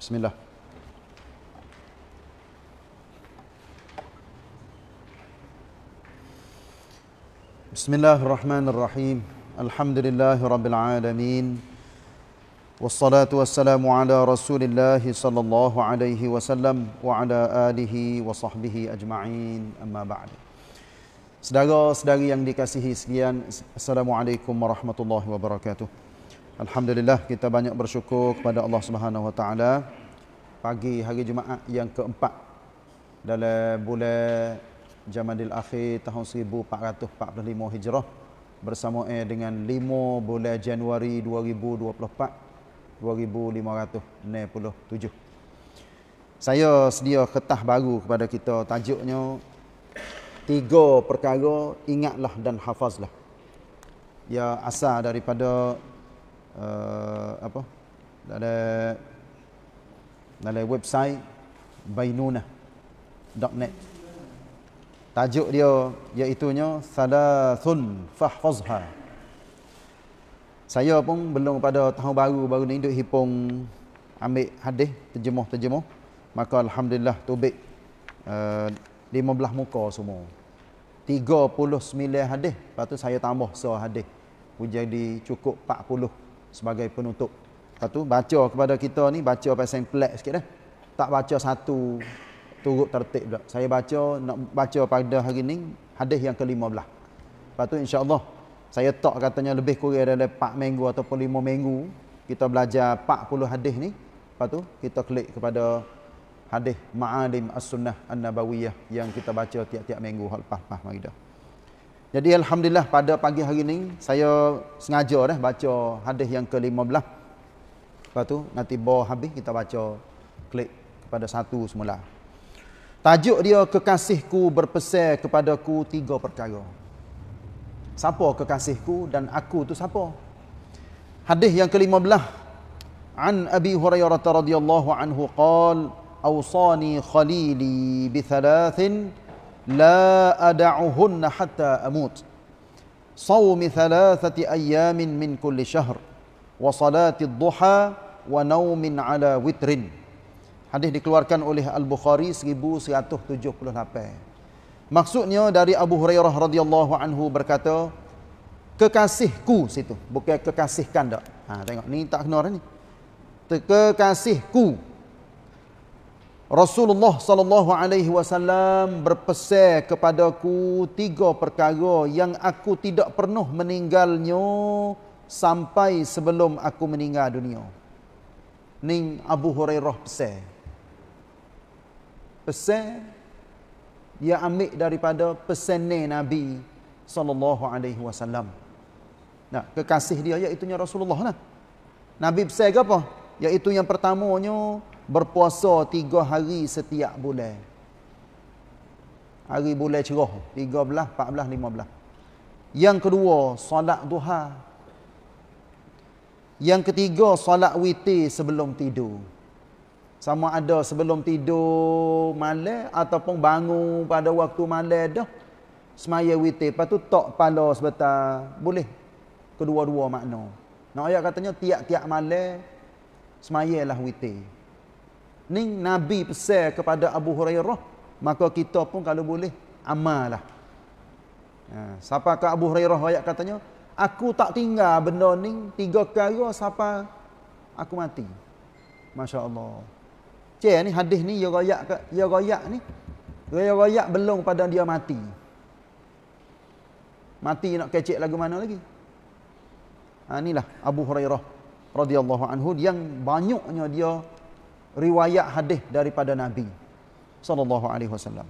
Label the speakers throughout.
Speaker 1: Bismillah. Bismillahirrahmanirrahim. Alhamdulillahirrabbilalamin. Wassalatu wassalamu ala rasulillahi sallallahu alaihi wasallam wa ala alihi wa sahbihi ajma'in amma ba'd. Sedara-sedari yang dikasihi sekalian, Assalamualaikum warahmatullahi wabarakatuh. Alhamdulillah kita banyak bersyukur kepada Allah Subhanahu Wa Taala pagi hari Jumaat yang keempat dalam bulan Jamadil Akhir tahun 1445 Hijrah bersama eh, dengan 5 bulan Januari 2024 2597 Saya sedia ketah baru kepada kita tajuknya tiga perkara ingatlah dan hafazlah ya asal daripada uh, apa ada dalam website bainuna.net tajuk dia iaitu nya salasun fahfazha saya pun belum pada tahun baru baru ni duk hipung ambil hadis terjemah terjemah maka alhamdulillah tobik uh, 15 muka semua 39 hadis lepas tu saya tambah 1 hadis menjadi cukup 40 sebagai penutup. Lepas tu baca kepada kita ni baca pasal plek sikit dah. Tak baca satu turut tertib dah. Saya baca nak baca pada hari ni hadis yang kelima belah. Lepas tu insya saya tak katanya lebih kurang dalam 4 minggu ataupun 5 minggu kita belajar 40 hadis ni. Lepas tu kita klik kepada hadis Ma'alim As-Sunnah An-Nabawiyah yang kita baca tiap-tiap minggu hal pah-pah jadi alhamdulillah pada pagi hari ini saya sengaja dah baca hadis yang ke-15. Lepas tu nanti bawah habis kita baca klik kepada satu semula. Tajuk dia kekasihku berpesan kepadaku tiga perkara. Siapa kekasihku dan aku tu siapa? Hadis yang ke-15 An Abi Hurairah radhiyallahu anhu qala awsani khalili bi thalathin la ada'uhunna hatta amut sawmi thalathati ayyamin min kulli syahr wa salati dhuha wa naumin ala witrin hadis dikeluarkan oleh al-bukhari 1178 maksudnya dari abu hurairah radhiyallahu anhu berkata kekasihku situ bukan kekasihkan dak ha tengok ni tak kena ni kekasihku Rasulullah sallallahu alaihi wasallam berpesan kepadaku tiga perkara yang aku tidak pernah meninggalnya sampai sebelum aku meninggal dunia. Ning Abu Hurairah pesan. Pesan dia ambil daripada pesan Nabi sallallahu alaihi wasallam. Nah, kekasih dia iaitu Rasulullah lah. Nabi pesan apa? Iaitu yang pertamanya berpuasa tiga hari setiap bulan. Hari bulan cerah, tiga belah, empat belah, lima belah. Yang kedua, solat duha. Yang ketiga, solat witir sebelum tidur. Sama ada sebelum tidur malam ataupun bangun pada waktu malam dah. Semaya witir, lepas tu tak pala sebentar. Boleh. Kedua-dua makna. Nak ayat katanya, tiap-tiap malam, semayalah witir. Ni Nabi pesan kepada Abu Hurairah, maka kita pun kalau boleh amalah. Ha, siapa ke Abu Hurairah ayat katanya, aku tak tinggal benda ni tiga kali siapa aku mati. Masya-Allah. Cek ni hadis ni ya royak ni. Royak royak belum pada dia mati. Mati nak kecek lagu mana lagi? Ha, inilah Abu Hurairah radhiyallahu anhu yang banyaknya dia riwayat hadis daripada Nabi sallallahu alaihi wasallam.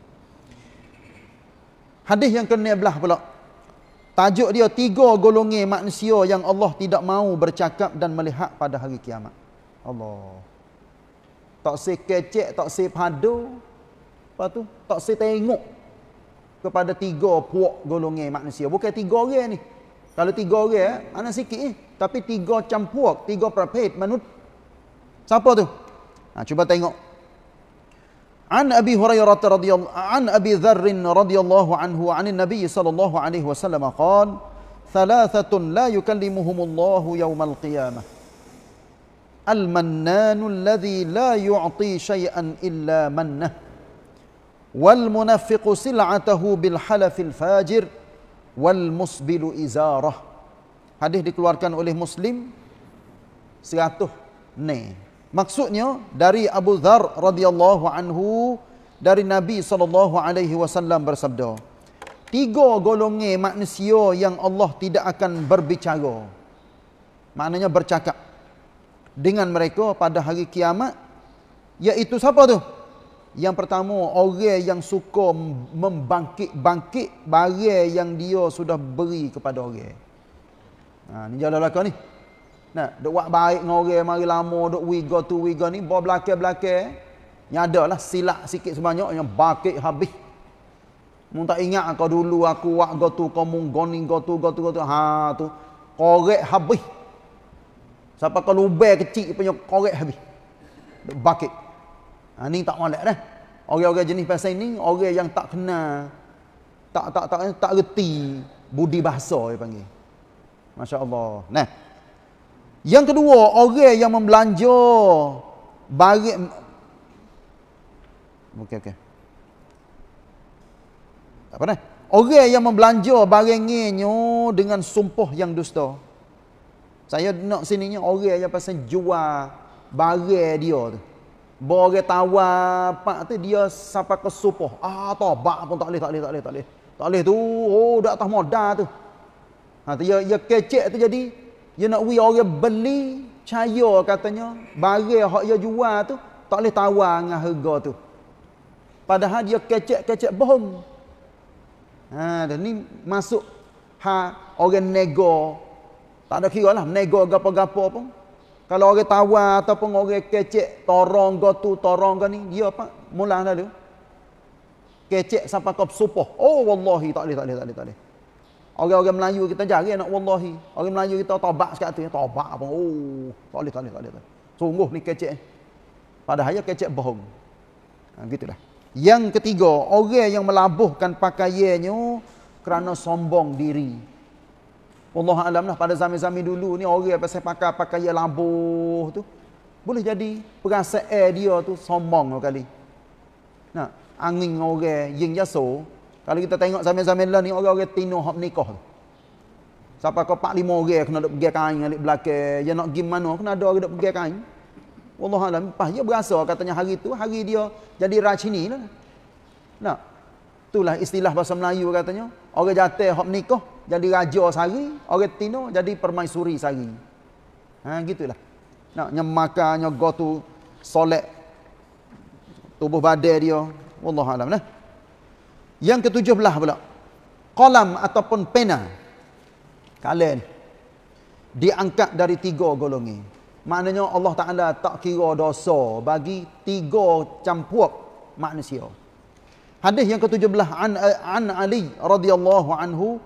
Speaker 1: Hadis yang ke-11 pula. Tajuk dia tiga golongan manusia yang Allah tidak mahu bercakap dan melihat pada hari kiamat. Allah. Tak si kecek, tak si padu. Apa tu? Tak se tengok kepada tiga puak golongan manusia. Bukan tiga orang ni. Kalau tiga orang, eh, mana sikit ni. Eh? Tapi tiga campur, tiga perapit manusia. Siapa tu? Ha, cuba tengok. An Abi Hurairah radhiyallahu an Abi Dzar radhiyallahu anhu an Nabi sallallahu alaihi wasallam qala thalathatun la yukallimuhumullahu yawmal qiyamah al المنان الذي لا يعطي شيئا إلا منه والمنفق سلعته بالحلف الفاجر والمسبل إزاره Hadis dikeluarkan oleh Muslim 100 ni Maksudnya dari Abu Dhar radhiyallahu anhu dari Nabi sallallahu alaihi wasallam bersabda. Tiga golongan manusia yang Allah tidak akan berbicara. Maknanya bercakap dengan mereka pada hari kiamat iaitu siapa tu? Yang pertama orang yang suka membangkit-bangkit barang yang dia sudah beri kepada orang. Ha ni jalan belaka ni. Nah, dok buat baik dengan orang mari lama dok wiga tu wiga ni bawa belakang-belakang. Eh. Yang ada lah silap sikit sebanyak yang bakit habis. Mun tak ingat kau dulu aku buat go tu kau mung goni go tu go tu go tu. Ha tu. Korek habis. Siapa kau lubang kecil punya korek habis. Dok bakit. Ha ni tak molek dah. Orang-orang jenis pasal ni orang yang tak kena, tak tak tak tak, tak reti budi bahasa dia panggil. Masya-Allah. Nah. Yang kedua, orang yang membelanja barang Okey okey. Apa ni? Orang yang membelanja barangnya dengan sumpah yang dusta. Saya nak sininya orang yang pasal jual barang dia tu. Borang tawa pak tu dia siapa ke sumpah. Ah, tobat pun tak boleh, tak boleh, tak boleh, tak boleh. Tak boleh tu, oh, dah atas modal tu. Ha, dia, ya, dia ya kecek tu jadi Ya nak we orang beli caya katanya barang hak dia jual tu tak boleh tawar dengan harga tu. Padahal dia kecek-kecek bohong. Ha, dan ni masuk ha orang nego. Tak ada kira lah nego gapo-gapo pun. Kalau orang tawar ataupun orang kecek torong go tu torong go ni dia apa? Mulah dah tu. Kecek sampai kau supah. Oh wallahi tak boleh tak boleh tak boleh tak boleh. Orang-orang Melayu kita jari nak wallahi. Orang Melayu kita tobat sekat tu. Tobat apa? Oh, tak boleh, tak boleh, tak boleh. Sungguh ni kecek. Padahal ya kecek bohong. Ha, gitulah. Yang ketiga, orang yang melabuhkan pakaiannya kerana sombong diri. Allah alam lah pada zaman-zaman dulu ni orang pasal pakai pakaian labuh tu. Boleh jadi perasaan dia tu sombong kali. Nah, angin orang yang jasa kalau kita tengok sambil-sambil lah ni orang-orang tino hab nikah tu. Siapa kau pak lima orang kena duk pergi kain alik belakang, ya nak pergi mana kena ada orang duk pergi kain. Wallah alam, pas dia berasa katanya hari tu hari dia jadi racini lah. Nah. Itulah istilah bahasa Melayu katanya, orang jatuh hab nikah jadi raja sehari, orang tino jadi permaisuri sehari. Ha gitulah. Nah, nyemaka nyogo tu solek tubuh badan dia. Wallah alam lah. Yang ketujuh belah pula. Kolam ataupun pena. Kalian. Diangkat dari tiga golongi. Maknanya Allah Ta'ala tak kira dosa bagi tiga campur manusia. Hadis yang ketujuh belah. An, eh, an Ali radhiyallahu anhu.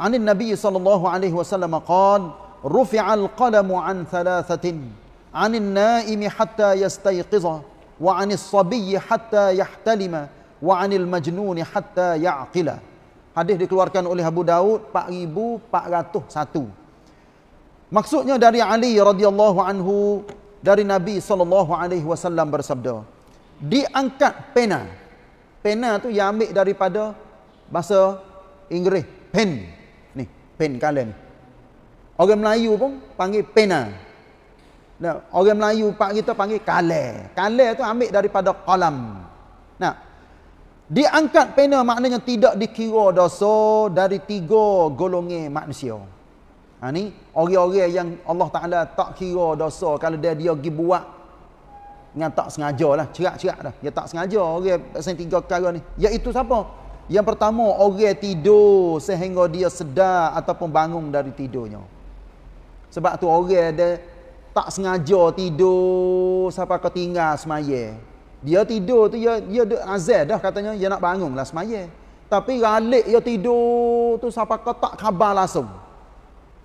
Speaker 1: Anin Nabi sallallahu alaihi wasallam qad. Rufi'al qalamu an thalathatin. Anin naimi hatta yastayqiza. Wa anis sabiyyi hatta yahtalima wa anil majnun hatta yaqila. Hadis dikeluarkan oleh Abu Daud 4401. Maksudnya dari Ali radhiyallahu anhu dari Nabi sallallahu alaihi wasallam bersabda, diangkat pena. Pena tu yang ambil daripada bahasa Inggeris pen. Ni, pen kalian. Orang Melayu pun panggil pena. Nah, orang Melayu pak kita panggil kale. Kale tu ambil daripada kolam. Nah, Diangkat pena maknanya tidak dikira dosa dari tiga golongan manusia. Ha ni orang-orang yang Allah Taala tak kira dosa kalau dia dia gi buat dengan tak lah, cerak-cerak lah, Dia tak sengaja orang pasal tiga perkara ni. Iaitu siapa? Yang pertama orang tidur sehingga dia sedar ataupun bangun dari tidurnya. Sebab tu orang dia tak sengaja tidur sampai ketinggal semayang. Dia tidur tu dia dia azal dah katanya dia nak bangun lah semaya. Tapi ralik dia tidur tu siapa tak khabar langsung.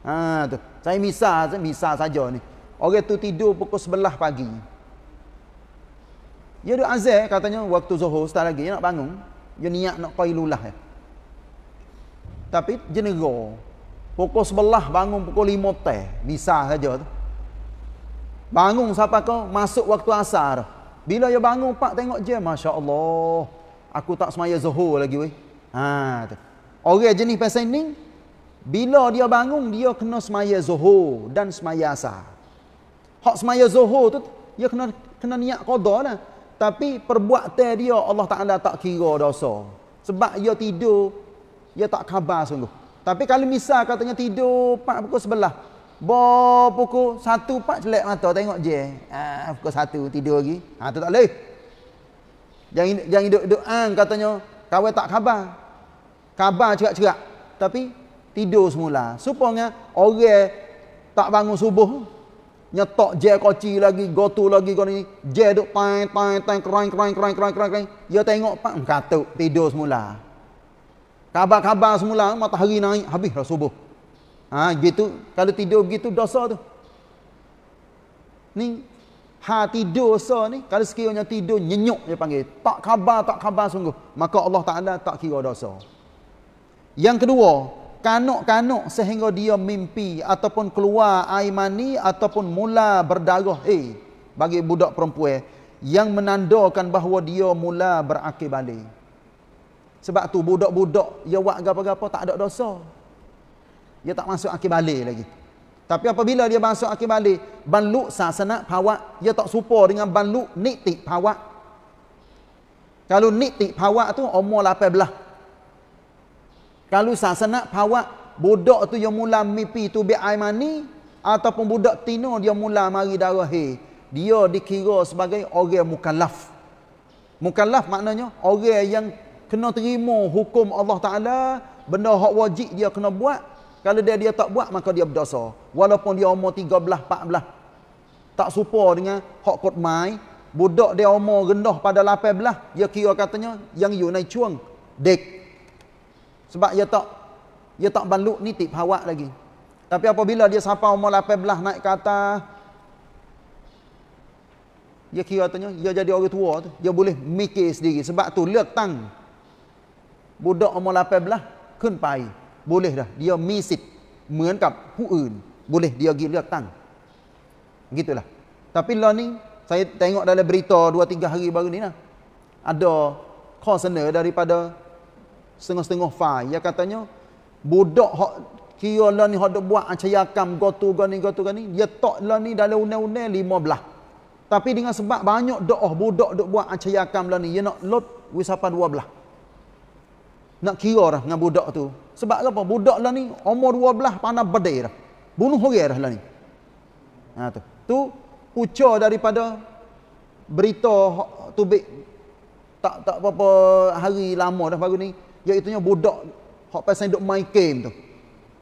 Speaker 1: Ha tu. Saya misal saya misal saja ni. Orang tu tidur pukul 11 pagi. Dia ada azal katanya waktu Zuhur start lagi dia nak bangun. Dia niat nak qailulah. Ya. Tapi jenera. Pukul 11 bangun pukul 5 teh. Misal saja tu. Bangun siapa kau masuk waktu asar. Dah. Bila dia bangun pak tengok je, Masya Allah. Aku tak semaya zuhur lagi weh. Ha, tu. Orang jenis pasal ni, bila dia bangun, dia kena semaya zuhur dan semaya asar. Hak semaya zuhur tu, dia kena kena niat qadar lah. Tapi perbuatan dia, Allah tak ada tak kira dosa. Sebab dia tidur, dia tak khabar sungguh. Tapi kalau misal katanya tidur Pak pukul sebelah, Bo pukul satu pak celak mata tengok je. Ah, pukul satu tidur lagi. Ha tu tak leh. Jangan jangan duduk doa ah, katanya kawan tak khabar. Khabar cerak-cerak. Tapi tidur semula. Supongnya orang tak bangun subuh nyetok je koci lagi, gotu lagi kau ni. Je duk tai tai tai kerang kerang kerang kerang kerang. Ya tengok pak hmm, katuk tidur semula. Khabar-khabar semula matahari naik habis dah subuh. Ha, gitu kalau tidur begitu dosa tu. Ni ha tidur dosa ni kalau sekiranya tidur nyenyuk dia panggil tak khabar tak khabar sungguh maka Allah Taala tak kira dosa. Yang kedua, kanuk-kanuk sehingga dia mimpi ataupun keluar air mani ataupun mula berdarah eh bagi budak perempuan yang menandakan bahawa dia mula berakil balik. Sebab tu budak-budak dia buat gapo-gapo tak ada dosa dia tak masuk akhir balik lagi. Tapi apabila dia masuk akhir balik, banlu sasana pawak, dia tak serupa dengan banlu nitik pawak. Kalau nitik pawak tu umur belah. Kalau sasana pawak, budak tu yang mula mimpi tu biar air mani, ataupun budak tino dia mula mari darah hei. Dia dikira sebagai orang mukallaf. Mukallaf maknanya orang yang kena terima hukum Allah Ta'ala, benda hak wajib dia kena buat, kalau dia dia tak buat maka dia berdosa. Walaupun dia umur 13 14 tak serupa dengan hak kod mai budak dia umur rendah pada 18 dia kira katanya yang you naik cuang dek sebab dia tak dia tak baluk nitip hawa lagi tapi apabila dia sampai umur 18 naik kata dia kira katanya dia jadi orang tua tu dia boleh mikir sendiri sebab tu lek tang budak umur 18 kun pai boleh dah dia มีสิทธิ์เหมือนกับ boleh dia pergi เลือกตั้ง tapi law saya tengok dalam berita 2 3 hari baru ni lah. ada call daripada setengah-setengah file yang katanya budak hak kira law ni hak buat gotu gani gotu gani dia tok law ni dalam undang-undang 15 tapi dengan sebab banyak doah oh, budak buat acayakam law ni dia nak lot wisapan 12 nak kira dah dengan budak tu. Sebab apa? Budak lah ni umur 12 panah berdek dah. Bunuh orang dah lah ni. Ha, tu. tu pucuk daripada berita tu tak tak apa-apa hari lama dah baru ni. Iaitunya budak hak pasang duk main game tu.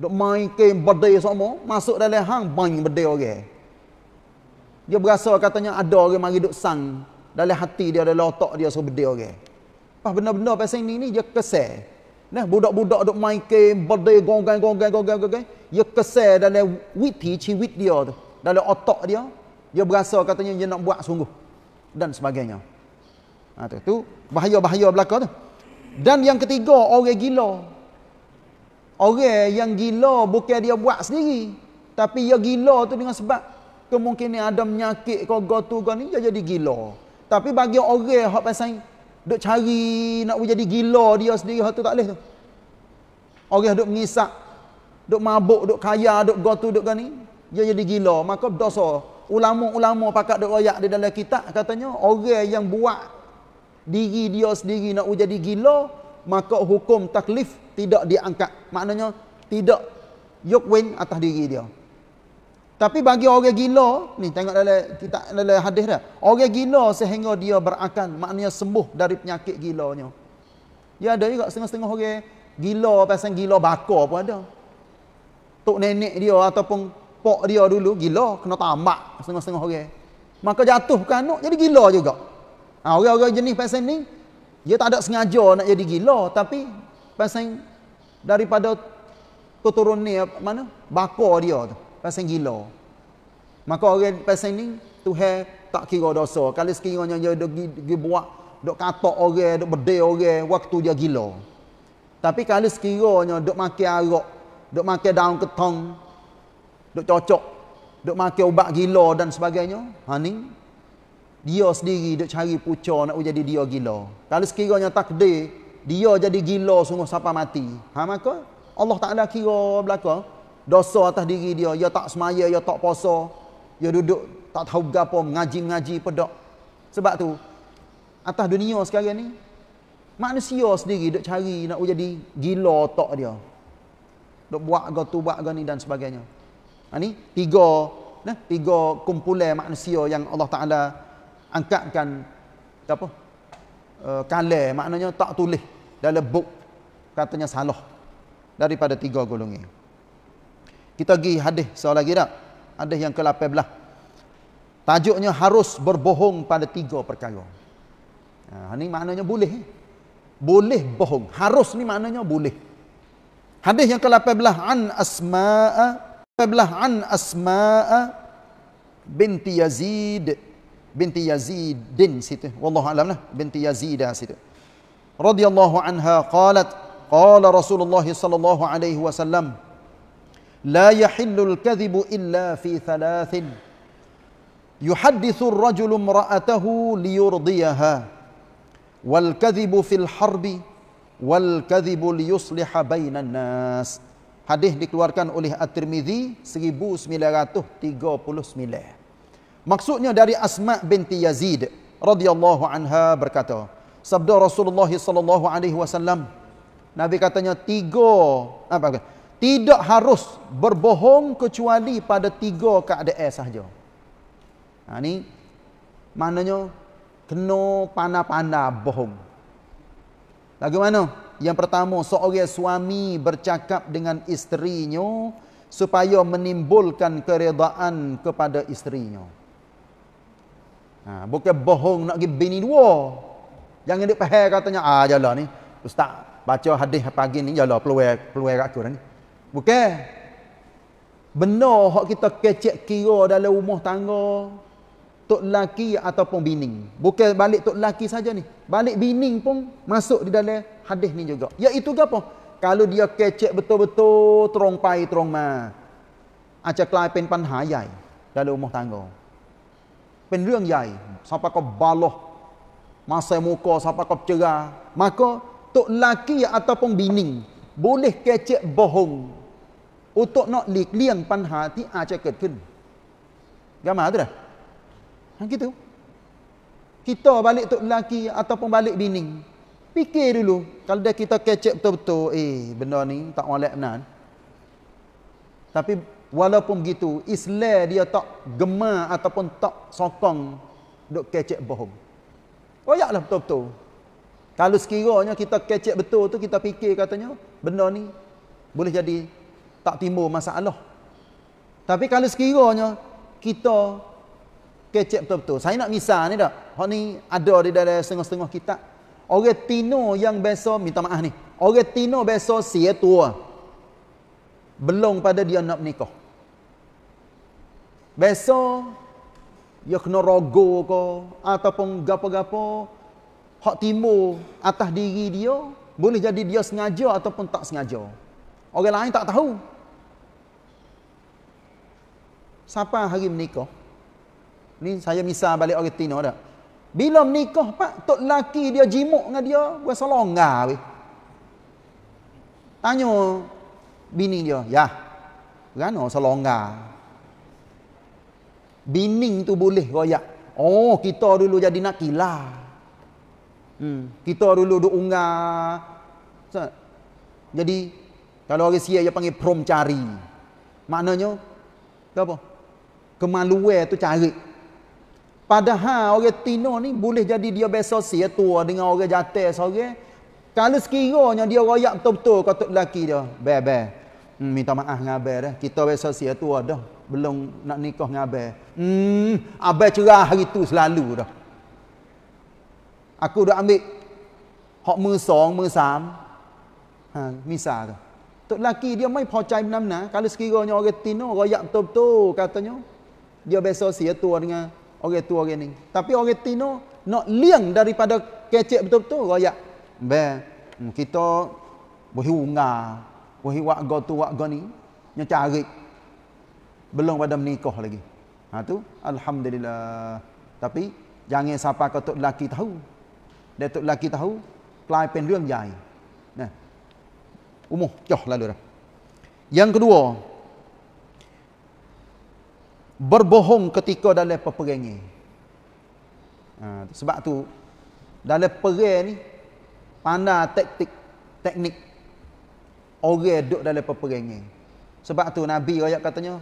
Speaker 1: Duk main game berdek semua. Masuk dalam hang bang berdek orang. Okay. Dia berasa katanya ada orang mari duk sang dalam hati dia ada otak dia suruh bedil orang. Okay. Pas benda-benda pasal ini ni dia kesal. Nah, budak-budak duk main game, berde gonggang gonggang gonggang gonggang. ya kesal dalam witi ciwit dia tu. Dalam otak dia, dia berasa katanya dia nak buat sungguh dan sebagainya. Ha, tu, tu bahaya-bahaya belaka tu. Dan yang ketiga, orang gila. Orang yang gila bukan dia buat sendiri, tapi dia gila tu dengan sebab kemungkinan ada menyakit kau gotu kau ni dia jadi gila. Tapi bagi orang hak pasal Duk cari nak menjadi gila dia sendiri hatu tak leh tu. Orang duk mengisap, duk mabuk, duk kaya, duk gotu, duk gani, dia jadi gila. Maka dosa. Ulama-ulama pakat duk royak di dalam kitab katanya orang yang buat diri dia sendiri nak menjadi gila, maka hukum taklif tidak diangkat. Maknanya tidak yukwin atas diri dia. Tapi bagi orang gila, ni tengok dalam kita dalam hadis dah. Orang gila sehingga dia berakan, maknanya sembuh dari penyakit gilanya. Dia ya, ada juga setengah-setengah orang gila pasal gila bakar pun ada. Tok nenek dia ataupun pok dia dulu gila kena tamak setengah-setengah orang. Maka jatuh ke anak jadi gila juga. Ha, orang-orang jenis pasal ni dia tak ada sengaja nak jadi gila tapi pasal daripada keturunan mana bakar dia tu pasang gila. Maka orang pasang ni, Tuhan tak kira dosa. Kalau sekiranya dia dok gi buat, dok katok orang, dok bedel orang waktu dia gila. Tapi kalau sekiranya dok makan arak, dok makan daun ketong, dok cocok, dok makan ubat gila dan sebagainya, ha ni dia sendiri dok cari pucuk nak jadi dia gila. Kalau sekiranya takdir dia jadi gila sungguh sampai mati. Ha maka Allah tak ada kira belakang dosa atas diri dia dia tak semaya dia tak puasa dia duduk tak tahu gapo mengaji-mengaji pedak sebab tu atas dunia sekarang ni manusia sendiri duk cari nak jadi gila tok dia duk buat ga tu buat ga ni dan sebagainya ha ni tiga nah tiga kumpulan manusia yang Allah Taala angkatkan apa eh, kale maknanya tak tulis dalam buku katanya salah daripada tiga golongan ini kita pergi hadis seorang lagi tak? Hadis yang ke-18. Tajuknya harus berbohong pada tiga perkara. Ha, ini maknanya boleh. Eh? Boleh bohong. Harus ni maknanya boleh. Hadis yang ke-18. An asma'a. 18. An asma'a. Binti Yazid. Binti Yazidin situ. Wallahu alam lah. Binti Yazidah situ. Radiyallahu anha qalat. Qala Rasulullah sallallahu alaihi wasallam. لا يحل الكذب إلا في ثلاث يحدث الرجل امرأته ليرضيها والكذب في الحرب والكذب ليصلح بين الناس Hadis dikeluarkan oleh At-Tirmizi 1939. Maksudnya dari Asma binti Yazid radhiyallahu anha berkata, sabda Rasulullah sallallahu alaihi wasallam Nabi katanya tiga apa tidak harus berbohong kecuali pada tiga keadaan sahaja. Ha, ini maknanya kena panah-panah bohong. Bagaimana? Yang pertama, seorang suami bercakap dengan isterinya supaya menimbulkan keredaan kepada isterinya. Ha, bukan bohong nak pergi bini dua. Jangan dia pahal katanya, ah jalan ni. Ustaz, baca hadis pagi ni, jala peluai, peluai kat aku ni. Bukan. Benda hak kita kecek kira dalam rumah tangga tok laki ataupun bini. Bukan balik tok laki saja ni. Balik bini pun masuk di dalam hadis ni juga. Ya Iaitu apa? Kalau dia kecek betul-betul terong pai terong ma. Acak lain pen panha yai dalam rumah tangga. Pen ruang yai sampai kau baloh masa muka sampai kau cerah. Maka tok laki ataupun bini boleh kecek bohong untuk nak hlik liang panha ti aja ket kun. Gamah tu dah. Hang gitu. Kita balik tok atau ataupun balik bini. Fikir dulu kalau dah kita kecek betul-betul eh benda ni tak boleh. benar. Tapi walaupun begitu Islam dia tak gemar ataupun tak sokong dok kecek bohong. Royaklah betul-betul. Kalau sekiranya kita kecek betul tu kita pikir katanya benda ni boleh jadi tak timbul masalah. Tapi kalau sekiranya kita kecep betul-betul. Saya nak misal ni tak. Hak ni ada di dalam setengah-setengah kitab. Orang tino yang biasa minta maaf ni. Orang tino biasa si tua. Belong pada dia nak nikah. Biasa ya kena rogo ke ataupun gapo-gapo hak timo atas diri dia boleh jadi dia sengaja ataupun tak sengaja. Orang lain tak tahu siapa hari menikah? Ni saya misal balik orang Tino dah. Bila menikah pak tok laki dia jimuk dengan dia, gua selonggar lah, weh. Tanya bini dia, ya. Gano selonggar. Lah? Bining tu boleh royak. Oh, kita dulu jadi nak kilah. Hmm, kita dulu duk unga. Jadi kalau orang Sia dia panggil prom cari. Maknanya apa? kemaluan tu cari padahal orang tino ni boleh jadi dia biasa si tua dengan orang jatuh seorang kalau sekiranya dia royak betul-betul kata lelaki dia bebe hmm, minta maaf dengan abel dah kita biasa si tua dah belum nak nikah dengan abel hmm, abel cerah hari tu selalu dah aku dah ambil hak mesong mesam ha, misal tu Tok lelaki dia mai pocai benar-benar kalau sekiranya orang tino royak betul-betul katanya dia biasa sia tua dengan orang tua orang ni. Tapi orang Tino nak liang daripada kecek betul-betul royak. Ba, mm, kita berhunga, berhiwak go tu wak go ni, nya cari. Belum pada menikah lagi. Ha tu, alhamdulillah. Tapi jangan siapa kata lelaki tahu. Dia tok lelaki tahu, kelai pen rương jai. Nah. Umuh cah lalu dah. Yang kedua, berbohong ketika dalam peperangi. Ha, sebab tu dalam perang ni pandai taktik teknik orang duduk dalam peperangi. Sebab tu Nabi ayat katanya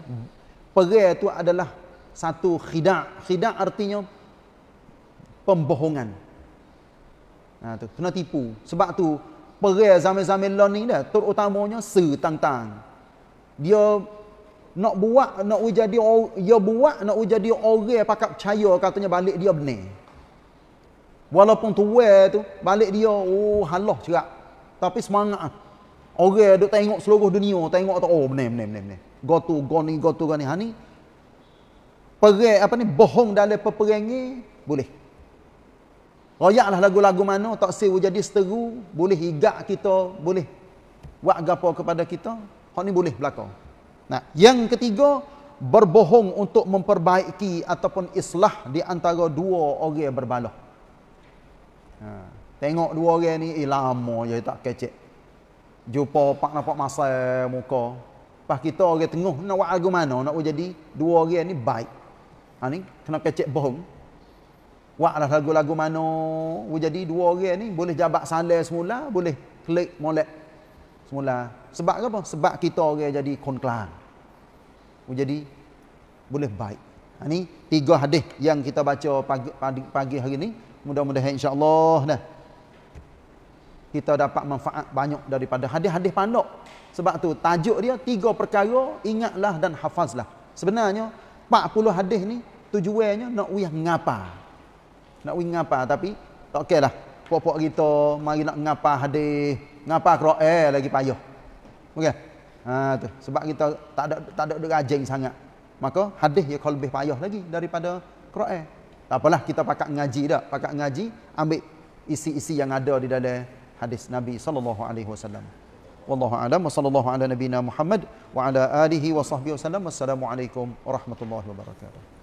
Speaker 1: perang tu adalah satu khidah khidah artinya pembohongan. Ha tu kena tipu. Sebab tu perang zaman-zaman lon ni dah terutamanya sir tang-tang. Dia nak buat nak jadi ya buat nak jadi orang pakak percaya katanya balik dia benar. Walaupun tua tu balik dia oh halah cerak. Tapi semangat ah. Orang duk tengok seluruh dunia, tengok tak oh benar benar benar benar. Go to go ni go to ni hani. Perang apa ni bohong dalam peperangan boleh. Royaklah lagu-lagu mana tak sewu jadi seteru, boleh higak kita, boleh buat gapo kepada kita. Hak ni boleh belakang. Nah, yang ketiga berbohong untuk memperbaiki ataupun islah di antara dua orang berbalah. Ha. Tengok dua orang ni eh, lama je tak kecek. Jumpa pak nampak masa muka. Pas kita orang tengah nak buat lagu mana nak jadi dua orang ni baik. Ha ni kena kecek bohong. Buatlah lagu-lagu mana jadi dua orang ni boleh jabat salah semula, boleh klik molek semula. Sebab apa? Sebab kita orang jadi konklang menjadi boleh baik. Ini ha, tiga hadis yang kita baca pagi, pagi, pagi hari ini. Mudah-mudahan insya Allah dah. Kita dapat manfaat banyak daripada hadis-hadis pandok. Sebab tu tajuk dia tiga perkara, ingatlah dan hafazlah. Sebenarnya 40 hadis ni tujuannya nak uyah ngapa. Nak uyah ngapa tapi tak okay lah. Pokok kita mari nak ngapa hadis, ngapa Quran eh, lagi payah. Okey. Ha, tu. Sebab kita tak ada tak ada rajin sangat. Maka hadis dia kalau lebih payah lagi daripada Quran. Tak apalah kita pakat ngaji dah. Pakat ngaji ambil isi-isi yang ada di dalam hadis Nabi sallallahu alaihi wasallam. Wallahu a'lam wa sallallahu ala nabiyyina Muhammad wa ala alihi wa sahbihi wasallam. Assalamualaikum warahmatullahi wabarakatuh.